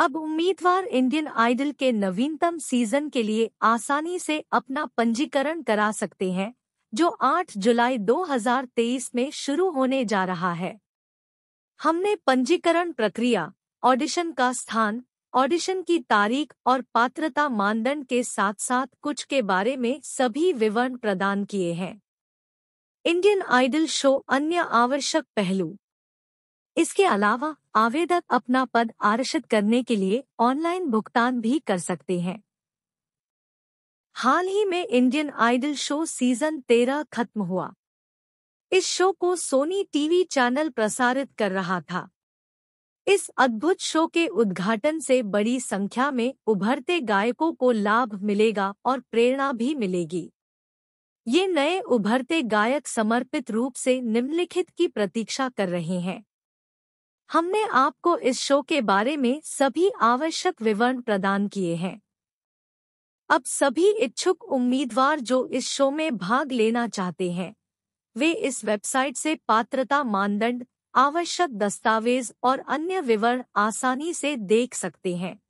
अब उम्मीदवार Indian idol के नवीनतम सीजन के लिए आसानी से अपना पंजीकरण करा सकते हैं जो 8 जुलाई 2023 में शुरू होने जा रहा है हमने पंजीकरण प्रक्रिया ऑडिशन का स्थान ऑडिशन की तारीख और पात्रता मानदंड के साथ साथ कुछ के बारे में सभी विवरण प्रदान किए हैं इंडियन आइडल शो अन्य आवश्यक पहलू इसके अलावा आवेदक अपना पद आरक्षित करने के लिए ऑनलाइन भुगतान भी कर सकते हैं हाल ही में इंडियन आइडल शो सीजन तेरह खत्म हुआ इस शो को सोनी टीवी चैनल प्रसारित कर रहा था इस अद्भुत शो के उद्घाटन से बड़ी संख्या में उभरते गायकों को लाभ मिलेगा और प्रेरणा भी मिलेगी ये नए उभरते गायक समर्पित रूप से निम्नलिखित की प्रतीक्षा कर रहे हैं हमने आपको इस शो के बारे में सभी आवश्यक विवरण प्रदान किए हैं अब सभी इच्छुक उम्मीदवार जो इस शो में भाग लेना चाहते हैं वे इस वेबसाइट से पात्रता मानदंड आवश्यक दस्तावेज और अन्य विवरण आसानी से देख सकते हैं